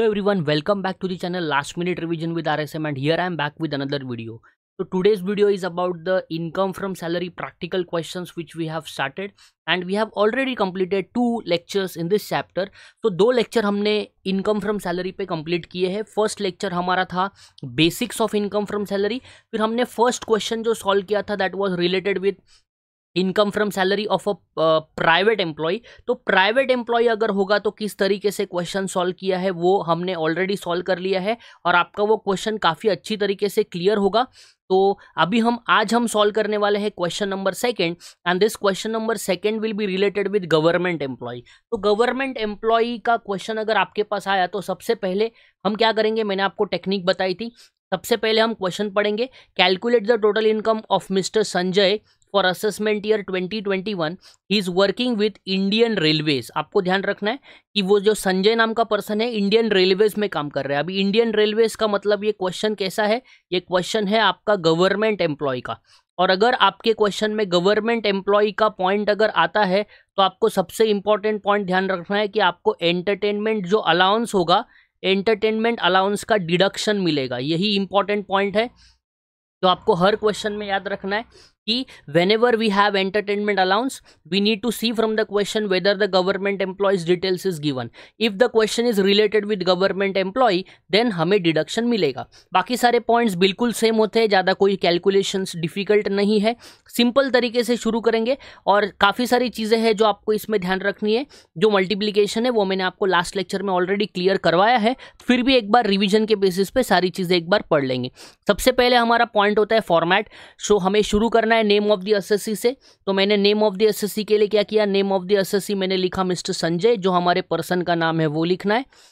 hello one welcome back to the channel last minute revision with RSM and here I am back with another video तो today's video is about the income from salary practical question which we have started and we have already completed two lectures in this chapter तो दो lecture हमने income from salary पे complete किए हैं first lecture हमारा था basics of income from salary फिर हमने फर्स्ट क्वेश्चन जो सॉल्व किया था that was related with income from salary of a private employee तो प्राइवेट एम्प्लॉय अगर होगा तो किस तरीके से क्वेश्चन सॉल्व किया है वो हमने ऑलरेडी सॉल्व कर लिया है और आपका वो क्वेश्चन काफ़ी अच्छी तरीके से क्लियर होगा तो अभी हम आज हम सॉल्व करने वाले हैं question number second and this question number second will be related with government employee तो गवर्नमेंट एम्प्लॉय का क्वेश्चन अगर आपके पास आया तो सबसे पहले हम क्या करेंगे मैंने आपको टेक्निक बताई थी सबसे पहले हम क्वेश्चन पढ़ेंगे calculate the total income of mister Sanjay for assessment year 2021 he is working with Indian railways आपको ध्यान रखना है कि वो जो संजय नाम का पर्सन है इंडियन रेलवेज में काम कर रहे हैं अभी इंडियन रेलवेज का मतलब ये क्वेश्चन कैसा है ये क्वेश्चन है आपका गवर्नमेंट एम्प्लॉय का और अगर आपके क्वेश्चन में गवर्नमेंट एम्प्लॉय का पॉइंट अगर आता है तो आपको सबसे इंपॉर्टेंट पॉइंट ध्यान रखना है कि आपको एंटरटेनमेंट जो अलाउंस होगा एंटरटेनमेंट अलाउंस का डिडक्शन मिलेगा यही इंपॉर्टेंट पॉइंट है तो आपको हर क्वेश्चन में याद रखना है कि whenever we have entertainment allowance we need to see from the question whether the government employees details is given if the question is related with government employee then हमें deduction मिलेगा बाकी सारे points बिल्कुल same होते हैं ज़्यादा कोई calculation difficult नहीं है सिंपल तरीके से शुरू करेंगे और काफ़ी सारी चीज़ें हैं जो आपको इसमें ध्यान रखनी है जो मल्टीप्लीकेशन है वो मैंने आपको लास्ट लेक्चर में ऑलरेडी क्लियर करवाया है फिर भी एक बार रिविजन के बेसिस पे सारी चीज़ें एक बार पढ़ लेंगे सबसे पहले हमारा पॉइंट होता है फॉर्मेट सो हमें शुरू करना है है नेम ऑफ दी एस से तो मैंने नेम ऑफ दी एस के लिए क्या किया नेम ऑफ दी एस मैंने लिखा मिस्टर संजय जो हमारे पर्सन का नाम है वो लिखना है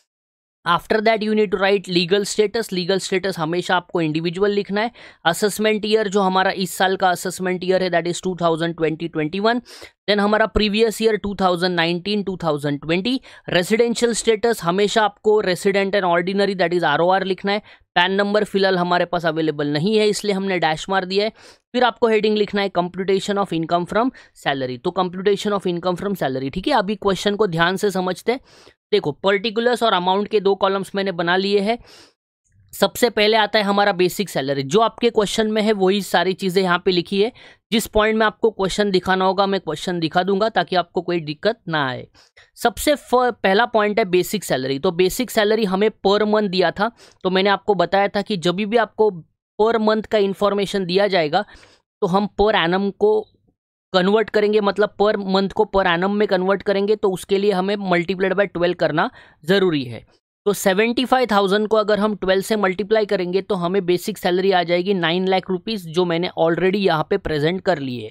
after that you need to write legal status legal status हमेशा आपको इंडिविजुअल लिखना है असेसमेंट ईयर जो हमारा इस साल का असेसमेंट ईयर है that is two thousand twenty twenty one then हमारा प्रीवियस ईयर 2019 2020 रेसिडेंशियल स्टेटस हमेशा आपको resident and ordinary that is R लिखना है पैन नंबर फिलहाल हमारे पास अवेलेबल नहीं है इसलिए हमने डैश मार दिया है फिर आपको हेडिंग लिखना है computation of income from salary तो computation of income from salary ठीक है अभी क्वेश्चन को ध्यान से समझते हैं देखो पर्टिकुलर्स और अमाउंट के दो कॉलम्स मैंने बना लिए हैं सबसे पहले आता है हमारा बेसिक सैलरी जो आपके क्वेश्चन में है वही सारी चीज़ें यहाँ पे लिखी है जिस पॉइंट में आपको क्वेश्चन दिखाना होगा मैं क्वेश्चन दिखा दूंगा ताकि आपको कोई दिक्कत ना आए सबसे पहला पॉइंट है बेसिक सैलरी तो बेसिक सैलरी हमें पर मंथ दिया था तो मैंने आपको बताया था कि जब भी आपको पर मंथ का इन्फॉर्मेशन दिया जाएगा तो हम पर एनम को कन्वर्ट करेंगे मतलब पर मंथ को पर एनम में कन्वर्ट करेंगे तो उसके लिए हमें मल्टीप्लाइड बाय ट्वेल्व करना ज़रूरी है तो सेवेंटी फाइव थाउजेंड को अगर हम ट्वेल्व से मल्टीप्लाई करेंगे तो हमें बेसिक सैलरी आ जाएगी नाइन लाख रुपीज़ जो मैंने ऑलरेडी यहाँ पे प्रेजेंट कर ली है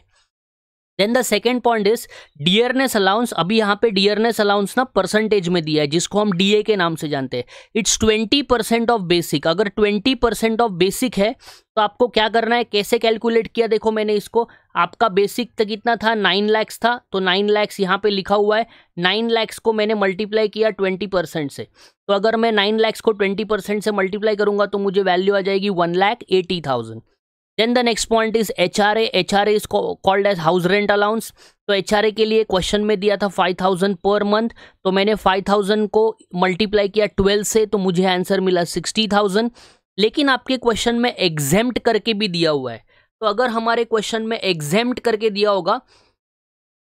then the second point is dearness allowance अभी यहाँ पे डियरनेस अलाउंस ना परसेंटेज में दिया है जिसको हम डी के नाम से जानते हैं it's twenty percent of basic अगर ट्वेंटी परसेंट ऑफ बेसिक है तो आपको क्या करना है कैसे कैलकुलेट किया देखो मैंने इसको आपका बेसिक तो कितना था नाइन लैक्स था तो नाइन लैक्स यहाँ पे लिखा हुआ है नाइन लैक्स को मैंने मल्टीप्लाई किया ट्वेंटी परसेंट से तो अगर मैं नाइन लैक्स को ट्वेंटी परसेंट से मल्टीप्लाई करूंगा तो मुझे वैल्यू आ जाएगी one lakh eighty thousand then the next point is H R H R is called as house rent allowance तो एच आर ए के लिए क्वेश्चन में दिया था फाइव थाउजेंड पर मंथ तो मैंने फाइव थाउजेंड को मल्टीप्लाई किया ट्वेल्व से तो मुझे आंसर मिला सिक्सटी थाउजेंड लेकिन आपके क्वेश्चन में एग्जेम्प्ट करके भी दिया हुआ है तो अगर हमारे क्वेश्चन में एग्जेम्प्ट करके दिया होगा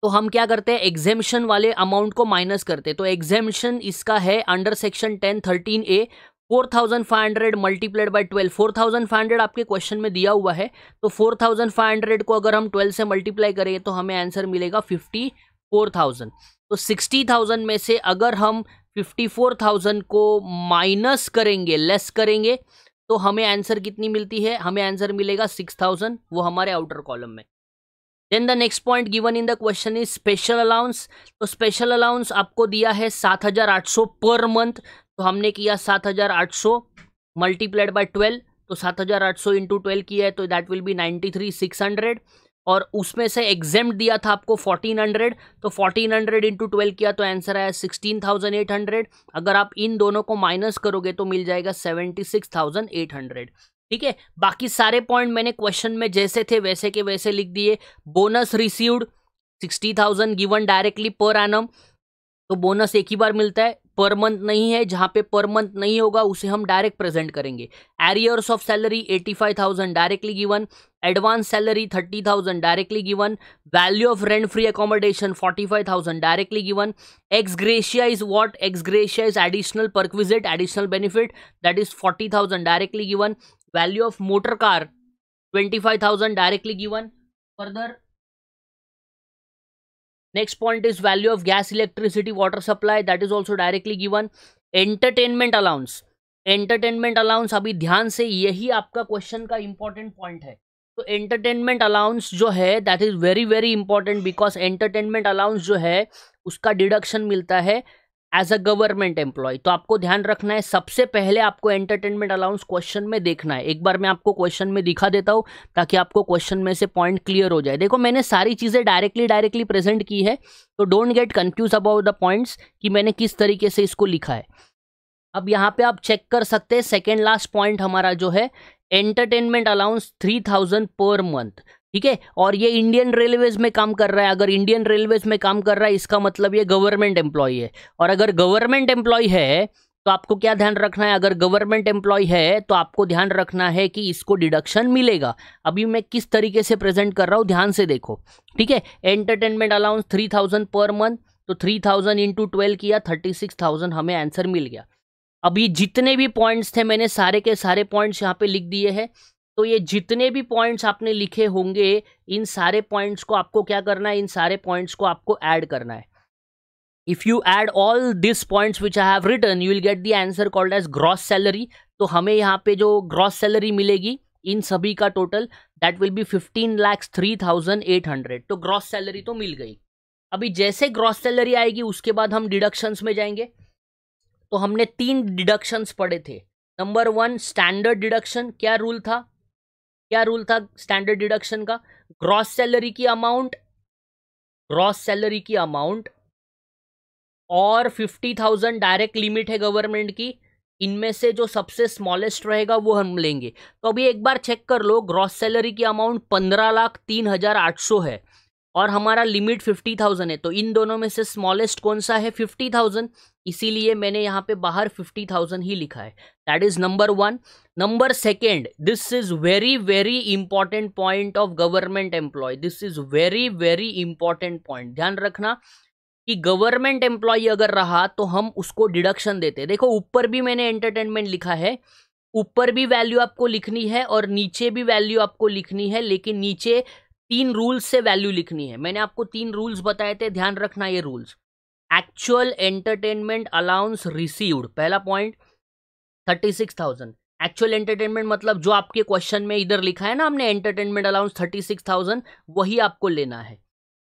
तो हम क्या करते हैं एग्जेम्शन वाले अमाउंट को माइनस करते हैं तो एग्जेम्शन इसका है under section ten thirteen A four thousand five hundred multiplied by twelve four thousand five hundred आपके क्वेश्चन में दिया हुआ है तो फोर थाउजेंड फाइव हंड्रेड को अगर हम ट्वेल्व से मल्टीप्लाई करें तो हमें आंसर मिलेगा फिफ्टी फोर थाउजेंड तो सिक्सटी थाउजेंड में से अगर हम फिफ्टी फोर थाउजेंड को माइनस करेंगे लेस करेंगे तो हमें आंसर कितनी मिलती है हमें आंसर मिलेगा सिक्स थाउजेंड वो हमारे आउटर कॉलम में then the next point given in the question is special allowance तो स्पेशल अलाउंस आपको दिया है सात हजार आठ सौ पर मंथ तो हमने किया सात हज़ार आठ सौ मल्टीप्लाइड बाई ट्वेल्व तो सात हज़ार आठ सौ इंटू ट्वेल्व किया है तो that will be ninety three six hundred और उसमें से एग्जाम दिया था आपको फोर्टीन हंड्रेड तो फोर्टीन हंड्रेड इंटू ट्वेल्व किया तो आंसर आया सिक्सटीन थाउजेंड एट हंड्रेड अगर आप इन दोनों को माइनस करोगे तो मिल जाएगा seventy six thousand eight hundred ठीक है बाकी सारे पॉइंट मैंने क्वेश्चन में जैसे थे वैसे के वैसे लिख दिए bonus received sixty thousand given directly per annum तो बोनस एक ही बार मिलता है पर मंथ नहीं है जहाँ पे पर मंथ नहीं होगा उसे हम डायरेक्ट प्रेजेंट करेंगे arrears of salary eighty five thousand directly given advance salary thirty thousand directly given value of rent free accommodation forty five thousand directly given ex gratia is what ex gratia is additional perquisite additional benefit that is forty thousand directly given value of motor car twenty five thousand directly given further next point is value of gas electricity water supply that is also directly given entertainment allowance entertainment allowance अभी ध्यान से यही आपका question का important point है तो entertainment allowance जो है that is very very important because entertainment allowance जो है उसका डिडक्शन मिलता है एज अ गवर्नमेंट एम्प्लॉय तो आपको ध्यान रखना है सबसे पहले आपको एंटरटेनमेंट अलाउंस क्वेश्चन में देखना है एक बार मैं आपको क्वेश्चन में दिखा देता हूँ ताकि आपको क्वेश्चन में से पॉइंट क्लियर हो जाए देखो मैंने सारी चीज़ें डायरेक्टली डायरेक्टली प्रेजेंट की है तो don't get confuse about the points कि मैंने किस तरीके से इसको लिखा है अब यहाँ पे आप चेक कर सकते हैं सेकेंड लास्ट पॉइंट हमारा जो है entertainment allowance three thousand per month ठीक है और ये इंडियन रेलवेज में काम कर रहा है अगर इंडियन रेलवेज में काम कर रहा है इसका मतलब ये गवर्नमेंट एम्प्लॉय है और अगर गवर्नमेंट एम्प्लॉय है तो आपको क्या ध्यान रखना है अगर गवर्नमेंट एम्प्लॉय है तो आपको ध्यान रखना है कि इसको डिडक्शन मिलेगा अभी मैं किस तरीके से प्रेजेंट कर रहा हूँ ध्यान से देखो ठीक है entertainment allowance three thousand per month तो थ्री थाउजेंड इंटू ट्वेल्व किया थर्टी सिक्स थाउजेंड हमें आंसर मिल गया अभी जितने भी पॉइंट्स थे मैंने सारे के सारे पॉइंट्स यहाँ पे लिख दिए हैं तो ये जितने भी पॉइंट्स आपने लिखे होंगे इन सारे पॉइंट्स को आपको क्या करना है इन सारे पॉइंट्स को आपको ऐड करना है if you add all this points which I have return you will get the answer called as gross salary तो हमें यहाँ पे जो ग्रॉस सैलरी मिलेगी इन सभी का total that will be fifteen lakhs three thousand eight hundred तो ग्रॉस सैलरी तो मिल गई अभी जैसे ग्रॉस सैलरी आएगी उसके बाद हम डिडक्शंस में जाएंगे तो हमने तीन डिडक्शंस पढ़े थे नंबर वन स्टैंडर्ड डिडक्शन क्या रूल था क्या रूल था स्टैंडर्ड डिडक्शन का ग्रॉस सैलरी की अमाउंट ग्रॉस सैलरी की अमाउंट और फिफ्टी थाउजेंड डायरेक्ट लिमिट है गवर्नमेंट की इनमें से जो सबसे स्मॉलेस्ट रहेगा वो हम लेंगे तो अभी एक बार चेक कर लो ग्रॉस सैलरी की अमाउंट पंद्रह लाख तीन हजार आठ सौ है और हमारा लिमिट फिफ्टी थाउजेंड है तो इन दोनों में से स्मॉलेस्ट कौन सा है फिफ्टी थाउजेंड इसीलिए मैंने यहाँ पे बाहर फिफ्टी थाउजेंड ही लिखा है that is number one number second this is very very important point of government employ this is very very important point ध्यान रखना कि गवर्नमेंट एम्प्लॉय अगर रहा तो हम उसको डिडक्शन देते देखो ऊपर भी मैंने एंटरटेनमेंट लिखा है ऊपर भी वैल्यू आपको लिखनी है और नीचे भी वैल्यू आपको लिखनी है लेकिन नीचे तीन रूल्स से वैल्यू लिखनी है मैंने आपको तीन रूल्स बताए थे ध्यान रखना ये rules actual entertainment allowance received पहला point thirty six thousand actual entertainment मतलब जो आपके क्वेश्चन में इधर लिखा है ना हमने entertainment allowance thirty six thousand वही आपको लेना है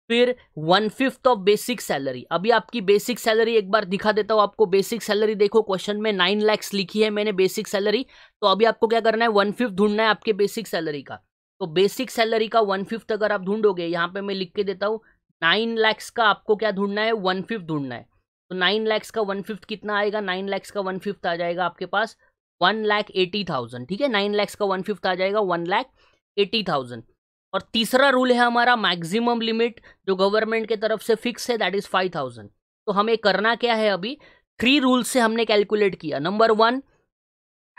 फिर one fifth of basic salary अभी आपकी बेसिक सैलरी एक बार दिखा देता हूँ आपको बेसिक सैलरी देखो क्वेश्चन में नाइन लैक्स लिखी है मैंने बेसिक सैलरी तो अभी आपको क्या करना है वन फिफ्थ ढूंढना है आपके बेसिक सैलरी का तो बेसिक सैलरी का वन फिफ्थ अगर आप ढूंढोगे यहाँ पे मैं लिख के देता हूँ नाइन लैक्स का आपको क्या ढूंढना है वन फिफ्थ ढूंढना है तो नाइन लैक्स का वन फिफ्थ कितना आएगा नाइन लैक्स का वन फिफ्थ आ जाएगा आपके पास वन लैख एटी थाउजेंड ठीक है नाइन लैक्स का वन फिफ्थ आ जाएगा वन लैख एटी थाउजेंड और तीसरा रूल है हमारा मैक्सिमम लिमिट जो गवर्नमेंट के तरफ से फिक्स है दैट इज़ फाइव थाउजेंड तो हमें करना क्या है अभी थ्री रूल से हमने कैलकुलेट किया number one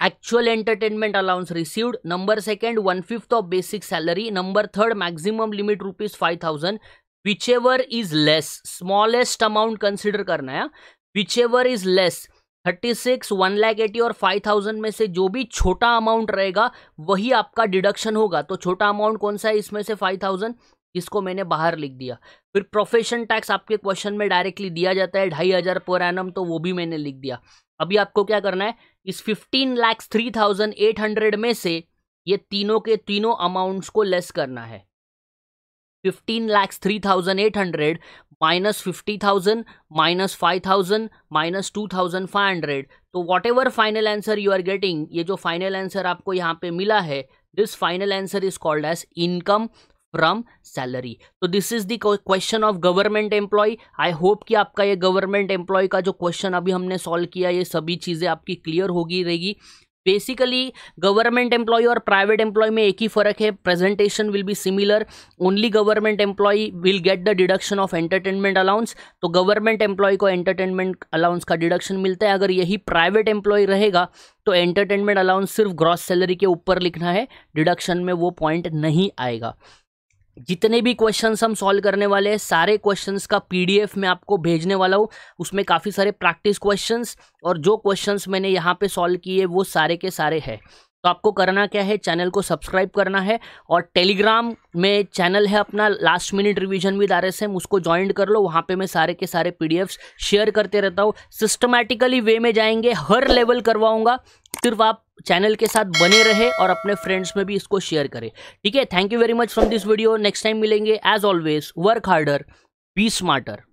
actual entertainment allowance received number second one fifth of basic salary number third maximum limit rupees five thousand whichever is less smallest amount consider करना है whichever is less thirty six one lakh eighty और five thousand में से जो भी छोटा amount रहेगा वही आपका डिडक्शन होगा तो छोटा अमाउंट कौन सा है इसमें से फाइव थाउजेंड इसको मैंने बाहर लिख दिया फिर प्रोफेशन टैक्स आपके क्वेश्चन में डायरेक्टली दिया जाता है ढाई हज़ार पर एनम तो वो भी मैंने लिख दिया अभी आपको क्या करना है इस fifteen lakhs three thousand eight hundred में से ये तीनों के तीनों अमाउंट्स को लेस करना है fifteen lakhs three thousand eight hundred minus fifty thousand minus five thousand minus two thousand five hundred तो whatever final answer you are getting ये जो फाइनल आंसर आपको यहाँ पे मिला है this final answer is called as income from salary तो this is the question of government employ I hope कि आपका ये गवर्नमेंट एम्प्लॉय का जो क्वेश्चन अभी हमने सॉल्व किया ये सभी चीज़ें आपकी क्लियर होगी रहेगी बेसिकली गवर्नमेंट एम्प्लॉय और प्राइवेट एम्प्लॉय में एक ही फर्क है presentation will be similar only government employ will get the deduction of entertainment allowance तो गवर्नमेंट एम्प्लॉय को एंटरटेनमेंट अलाउंस का डिडक्शन मिलता है अगर यही प्राइवेट एम्प्लॉय रहेगा तो एंटरटेनमेंट अलाउंस सिर्फ ग्रॉस सैलरी के ऊपर लिखना है डिडक्शन में वो पॉइंट नहीं आएगा जितने भी क्वेश्चंस हम सॉल्व करने वाले हैं सारे क्वेश्चंस का पीडीएफ मैं आपको भेजने वाला हूँ उसमें काफ़ी सारे प्रैक्टिस क्वेश्चंस और जो क्वेश्चंस मैंने यहाँ पे सॉल्व किए वो सारे के सारे हैं तो आपको करना क्या है चैनल को सब्सक्राइब करना है और टेलीग्राम में चैनल है अपना last minute revision with R S M उसको ज्वाइन कर लो वहाँ पे मैं सारे के सारे पी शेयर करते रहता हूँ सिस्टमैटिकली वे में जाएंगे हर लेवल करवाऊँगा सिर्फ आप चैनल के साथ बने रहे और अपने फ्रेंड्स में भी इसको शेयर करें ठीक है thank you very much from this video next time मिलेंगे as always work harder be smarter